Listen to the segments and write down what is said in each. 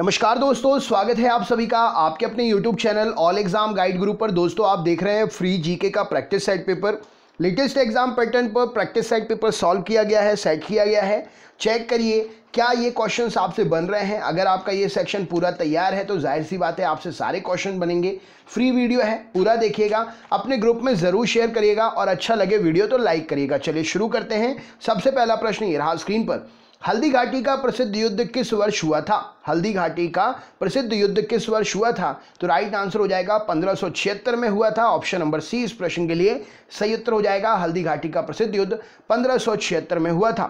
नमस्कार दोस्तों स्वागत है आप सभी का आपके अपने YouTube channel all exam guide group पर दोस्तों आप देख रहे हैं फ्री जीके का practice set paper latest exam pattern पर प्रैक्टिस सेट पेपर सॉल्व किया गया है सेट किया गया है चेक करिए क्या ये क्वेश्चंस आपसे बन रहे हैं अगर आपका ये सेक्शन पूरा तैयार है तो जाहिर सी बात है आपसे सारे क्वेश्चन बनेंगे फ्री वीडियो है पूरा देखिएगा अपने ग्रुप में ज़रूर शेयर करिएगा और अच्छा लगे वीडियो तो लाइक करिएगा चलिए शुरू करते हैं सबसे पहला प्रश्न ये रहा स्क्रीन पर हल्दी घाटी का प्रसिद्ध युद्ध किस वर्ष हुआ था हल्दी घाटी का प्रसिद्ध युद्ध किस वर्ष हुआ था तो राइट आंसर हो जाएगा पंद्रह में हुआ था ऑप्शन नंबर सी इस प्रश्न के लिए सही उत्तर हो जाएगा हल्दी घाटी का प्रसिद्ध युद्ध पंद्रह में हुआ था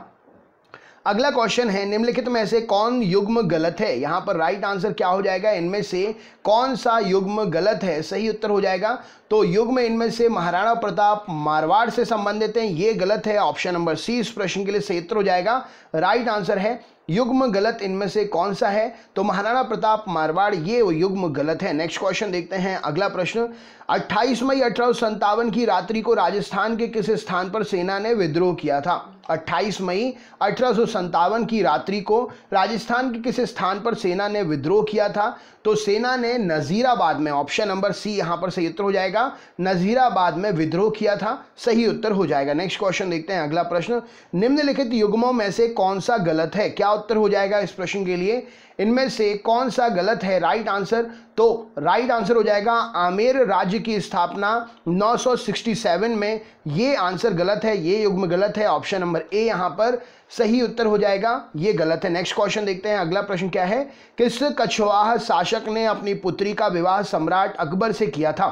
अगला क्वेश्चन है निम्नलिखित में से कौन युग्म गलत है यहां पर राइट आंसर क्या हो जाएगा इनमें से कौन सा युग्म गलत है सही उत्तर हो जाएगा तो युग्म इनमें से महाराणा प्रताप मारवाड़ से संबंधित हैं ये गलत है ऑप्शन नंबर सी इस प्रश्न के लिए सही उत्तर हो जाएगा राइट आंसर है युग्म गलत इनमें से कौन सा है तो महाराणा प्रताप मारवाड़ ये युग्म गलत है नेक्स्ट क्वेश्चन देखते हैं अगला प्रश्न 28 मई अठारह की रात्रि को राजस्थान के किस स्थान पर सेना ने विद्रोह किया था 28 मई अठारह की रात्रि को राजस्थान के किस स्थान पर सेना ने विद्रोह किया था तो सेना ने नज़ीराबाद में ऑप्शन नंबर सी यहां पर सही उत्तर हो जाएगा नज़ीराबाद में विद्रोह किया था सही उत्तर हो जाएगा नेक्स्ट क्वेश्चन देखते हैं अगला प्रश्न निम्नलिखित युग्मों में से कौन सा गलत है क्या उत्तर हो जाएगा इस प्रश्न के लिए इनमें से कौन सा गलत है राइट आंसर तो राइट आंसर हो जाएगा आमेर राज्य की स्थापना 967 में ये आंसर गलत है ये युग में गलत है ऑप्शन नंबर ए यहाँ पर सही उत्तर हो जाएगा ये गलत है नेक्स्ट क्वेश्चन देखते हैं अगला प्रश्न क्या है किस कछवाहा शासक ने अपनी पुत्री का विवाह सम्राट अकबर से किया था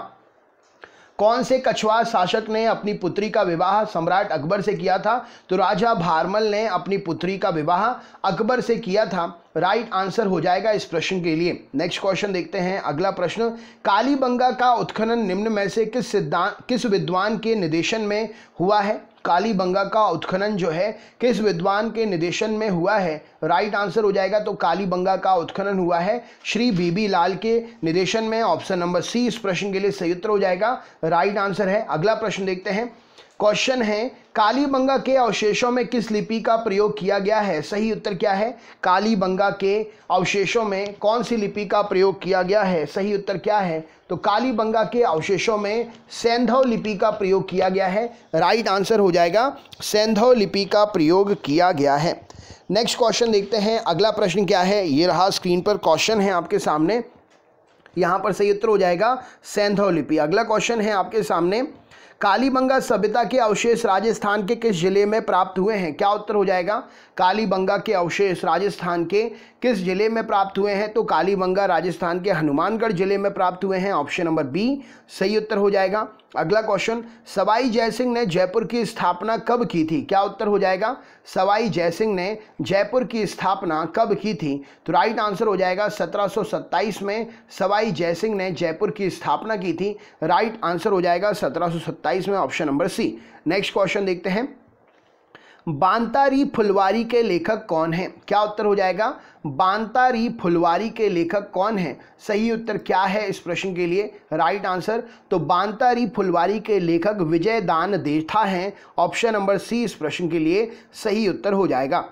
कौन से कछुआ शासक ने अपनी पुत्री का विवाह सम्राट अकबर से किया था तो राजा भारमल ने अपनी पुत्री का विवाह अकबर से किया था राइट right आंसर हो जाएगा इस प्रश्न के लिए नेक्स्ट क्वेश्चन देखते हैं अगला प्रश्न कालीबंगा का उत्खनन निम्न में से किस सिद्धांत किस विद्वान के निर्देशन में हुआ है कालीबंगा का उत्खनन जो है किस विद्वान के निर्देशन में हुआ है राइट आंसर हो जाएगा तो कालीबंगा का उत्खनन हुआ है श्री बीबी लाल के निर्देशन में ऑप्शन नंबर सी इस प्रश्न के लिए सही उत्तर हो जाएगा राइट आंसर है अगला प्रश्न देखते हैं क्वेश्चन है कालीबंगा के अवशेषों में किस लिपि का प्रयोग किया गया है सही उत्तर क्या है कालीबंगा के अवशेषों में कौन सी लिपि का प्रयोग किया गया है सही उत्तर क्या है तो कालीबंगा के अवशेषों में सैंधव लिपि का प्रयोग किया गया है राइट आंसर हो जाएगा सैंधव लिपि का प्रयोग किया गया है नेक्स्ट क्वेश्चन देखते हैं अगला प्रश्न क्या है ये रहा स्क्रीन पर क्वेश्चन है आपके सामने यहाँ पर सही उत्तर हो जाएगा सैंधव लिपि अगला क्वेश्चन है आपके सामने कालीबंगा सभ्यता के अवशेष राजस्थान के किस जिले में प्राप्त हुए हैं क्या उत्तर हो जाएगा कालीबंगा के अवशेष राजस्थान के किस जिले में प्राप्त हुए हैं तो कालीबंगा राजस्थान के हनुमानगढ़ जिले में प्राप्त हुए हैं ऑप्शन नंबर बी सही उत्तर हो जाएगा अगला क्वेश्चन सवाई जयसिंह ने जयपुर की स्थापना कब की थी क्या उत्तर हो जाएगा सवाई जयसिंह ने जयपुर की स्थापना कब की थी तो राइट आंसर हो जाएगा 1727 में सवाई जयसिंह ने जयपुर की स्थापना की थी राइट आंसर हो जाएगा 1727 में option number C next question देखते हैं बांतारी फुलवारी के लेखक कौन हैं क्या उत्तर हो जाएगा बांतारी फुलवारी के लेखक कौन हैं सही उत्तर क्या है इस प्रश्न के लिए राइट आंसर तो बांतारी फुलवारी के लेखक विजय दान देठा हैं ऑप्शन नंबर सी इस प्रश्न के लिए सही उत्तर हो जाएगा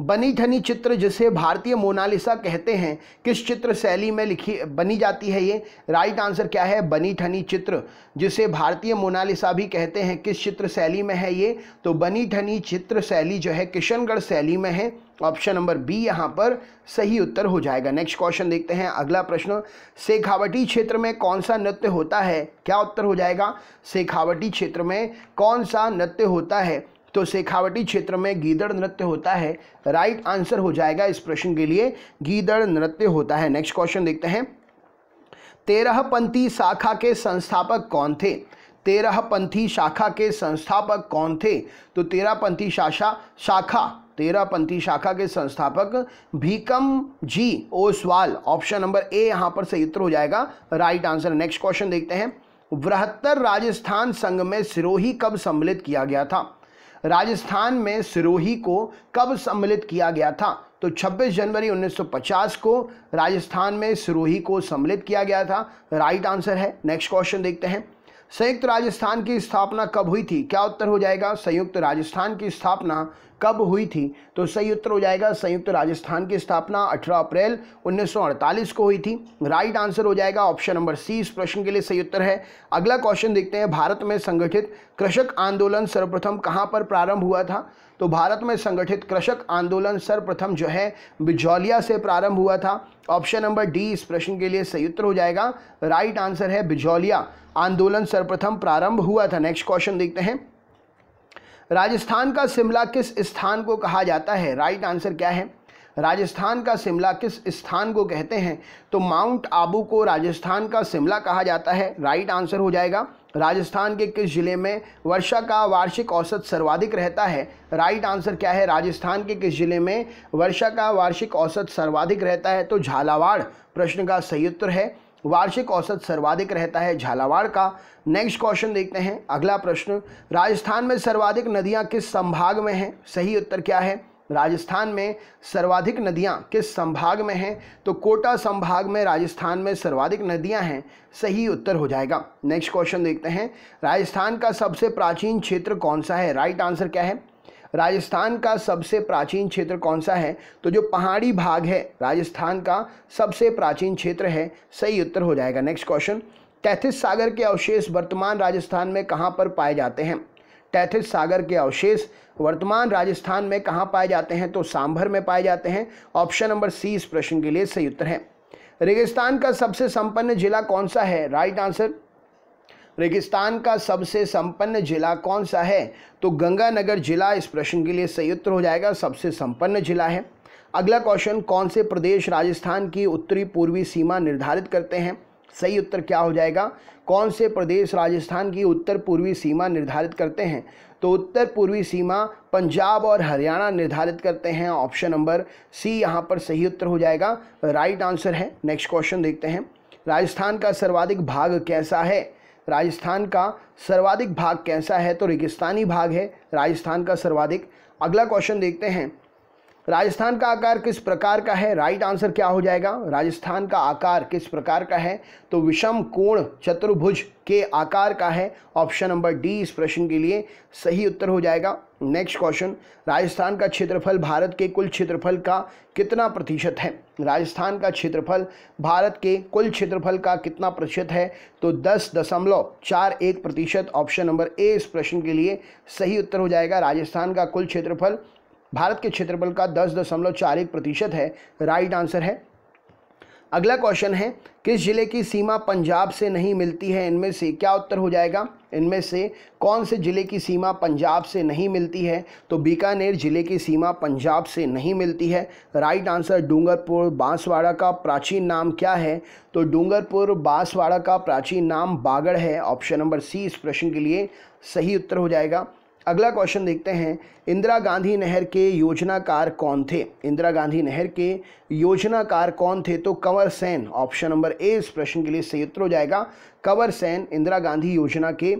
बनी ठनी चित्र जिसे भारतीय मोनालिसा कहते हैं किस चित्र शैली में लिखी बनी जाती है ये राइट आंसर क्या है बनी ठनी चित्र जिसे भारतीय मोनालिसा भी कहते हैं किस चित्र शैली में है ये तो बनी ठनी चित्र शैली जो है किशनगढ़ शैली में है ऑप्शन नंबर बी यहाँ पर सही उत्तर हो जाएगा नेक्स्ट क्वेश्चन देखते हैं अगला प्रश्न शेखावटी क्षेत्र में कौन सा नृत्य होता है क्या उत्तर हो जाएगा शेखावटी क्षेत्र में कौन सा नृत्य होता है तो शेखावटी क्षेत्र में गीदड़ नृत्य होता है राइट आंसर हो जाएगा इस प्रश्न के लिए गीदड़ नृत्य होता है नेक्स्ट क्वेश्चन देखते हैं तेरह पंथी शाखा के संस्थापक कौन थे तेरह पंथी शाखा के संस्थापक कौन थे तो तेरह पंथी शाखा शाखा तेरह पंथी शाखा के संस्थापक Bhikam ji Oswal option number A यहाँ पर सही उत्तर हो जाएगा राइट आंसर नेक्स्ट क्वेश्चन देखते हैं बृहत्तर राजस्थान संघ में सिरोही कब सम्मिलित किया गया था राजस्थान में सिरोही को कब सम्मिलित किया गया था तो 26 जनवरी 1950 को राजस्थान में सिरोही को सम्मिलित किया गया था राइट आंसर है नेक्स्ट क्वेश्चन देखते हैं संयुक्त राजस्थान की स्थापना कब हुई थी क्या उत्तर हो जाएगा संयुक्त राजस्थान की स्थापना कब हुई थी तो सही उत्तर हो जाएगा संयुक्त राजस्थान की स्थापना 18 अप्रैल 1948 को हुई थी राइट आंसर हो जाएगा ऑप्शन नंबर सी इस प्रश्न के लिए सही उत्तर है अगला क्वेश्चन देखते हैं भारत में संगठित कृषक आंदोलन सर्वप्रथम कहाँ पर प्रारंभ हुआ था तो भारत में संगठित कृषक आंदोलन सर्वप्रथम जो है बिजौलिया से प्रारंभ हुआ था ऑप्शन नंबर डी इस प्रश्न के लिए सही उत्तर हो जाएगा राइट आंसर है बिजौलिया आंदोलन सर्वप्रथम प्रारंभ हुआ था नेक्स्ट क्वेश्चन देखते हैं राजस्थान का शिमला किस स्थान को कहा जाता है राइट आंसर क्या है राजस्थान का शिमला किस स्थान को कहते हैं तो माउंट आबू को राजस्थान का शिमला कहा जाता है राइट आंसर हो जाएगा राजस्थान के किस ज़िले में वर्षा का वार्षिक औसत सर्वाधिक रहता है राइट आंसर क्या है राजस्थान के किस ज़िले में वर्षा का वार्षिक औसत सर्वाधिक रहता है तो झालावाड़ प्रश्न का सही उत्तर है वार्षिक औसत सर्वाधिक रहता है झालावाड़ का नेक्स्ट क्वेश्चन देखते हैं अगला प्रश्न राजस्थान में सर्वाधिक नदियां किस संभाग में हैं सही उत्तर क्या है राजस्थान में सर्वाधिक नदियाँ किस संभाग में हैं तो कोटा संभाग में राजस्थान में सर्वाधिक नदियाँ हैं सही उत्तर हो जाएगा नेक्स्ट क्वेश्चन देखते हैं राजस्थान का सबसे प्राचीन क्षेत्र कौन सा है राइट आंसर क्या है राजस्थान का सबसे प्राचीन क्षेत्र कौन सा है तो जो पहाड़ी भाग है राजस्थान का सबसे प्राचीन क्षेत्र है सही उत्तर हो जाएगा नेक्स्ट क्वेश्चन तैथिस सागर के अवशेष वर्तमान राजस्थान में कहाँ पर पाए जाते हैं टैथिस सागर के अवशेष वर्तमान राजस्थान में कहाँ पाए जाते हैं तो सांभर में पाए जाते हैं ऑप्शन नंबर सी इस प्रश्न के लिए सही उत्तर है रेगिस्तान का सबसे संपन्न जिला कौन सा है राइट आंसर रेगिस्तान का सबसे संपन्न जिला कौन सा है तो गंगानगर जिला इस प्रश्न के लिए सही उत्तर हो जाएगा सबसे संपन्न जिला है अगला क्वेश्चन कौन से प्रदेश राजस्थान की उत्तरी पूर्वी सीमा निर्धारित करते हैं सही उत्तर क्या हो जाएगा कौन से प्रदेश राजस्थान की उत्तर पूर्वी सीमा निर्धारित करते हैं तो उत्तर पूर्वी सीमा पंजाब और हरियाणा निर्धारित करते हैं ऑप्शन नंबर सी यहाँ पर सही उत्तर हो जाएगा राइट आंसर है नेक्स्ट क्वेश्चन देखते हैं राजस्थान का सर्वाधिक भाग कैसा है राजस्थान का सर्वाधिक भाग कैसा है तो रेगिस्तानी भाग है राजस्थान का सर्वाधिक अगला क्वेश्चन देखते हैं राजस्थान का आकार किस प्रकार का है राइट आंसर क्या हो जाएगा राजस्थान का आकार किस प्रकार का है तो विषम कोण चतुर्भुज के आकार का है ऑप्शन नंबर डी इस प्रश्न के लिए सही उत्तर हो जाएगा नेक्स्ट क्वेश्चन राजस्थान का क्षेत्रफल भारत के कुल क्षेत्रफल का कितना प्रतिशत है राजस्थान का क्षेत्रफल भारत के कुल क्षेत्रफल का कितना प्रतिशत है तो दस दशमलव चार एक प्रतिशत ऑप्शन नंबर ए इस प्रश्न के लिए सही उत्तर हो जाएगा राजस्थान का कुल क्षेत्रफल भारत के क्षेत्रफल का दस दशमलव चार एक प्रतिशत है राइट आंसर है अगला क्वेश्चन है किस जिले की सीमा पंजाब से नहीं मिलती है इनमें से क्या उत्तर हो जाएगा इनमें से कौन से जिले की सीमा पंजाब से नहीं मिलती है तो बीकानेर जिले की सीमा पंजाब से नहीं मिलती है राइट आंसर डूंगरपुर बांसवाड़ा का प्राचीन नाम क्या है तो डूंगरपुर बांसवाड़ा का प्राचीन नाम बागड़ है ऑप्शन नंबर सी इस प्रश्न के लिए सही उत्तर हो जाएगा अगला क्वेश्चन देखते हैं इंदिरा गांधी नहर के योजनाकार कौन थे इंदिरा गांधी नहर के योजनाकार कौन थे तो Kanwar Sen option number A इस प्रश्न के लिए सही उत्तर हो जाएगा कंवर सेन इंदिरा गांधी योजना के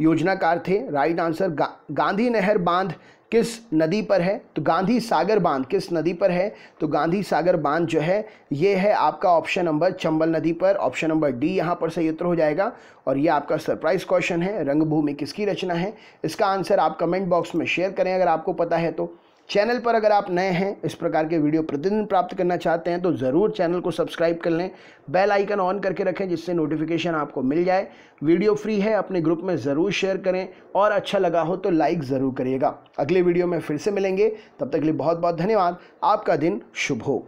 योजनाकार थे राइट आंसर गा, गांधी नहर बांध किस नदी पर है तो गांधी सागर बांध किस नदी पर है तो गांधी सागर बांध जो है ये है आपका ऑप्शन नंबर चंबल नदी पर ऑप्शन नंबर डी यहाँ पर सही उत्तर हो जाएगा और ये आपका सरप्राइज क्वेश्चन है रंगभूमि किसकी रचना है इसका आंसर आप कमेंट बॉक्स में शेयर करें अगर आपको पता है तो चैनल पर अगर आप नए हैं इस प्रकार के वीडियो प्रतिदिन प्राप्त करना चाहते हैं तो ज़रूर चैनल को सब्सक्राइब कर लें बेल आइकन ऑन करके रखें जिससे नोटिफिकेशन आपको मिल जाए वीडियो फ्री है अपने ग्रुप में ज़रूर शेयर करें और अच्छा लगा हो तो लाइक ज़रूर करिएगा अगले वीडियो में फिर से मिलेंगे तब तक के लिए बहुत बहुत धन्यवाद आपका दिन शुभ हो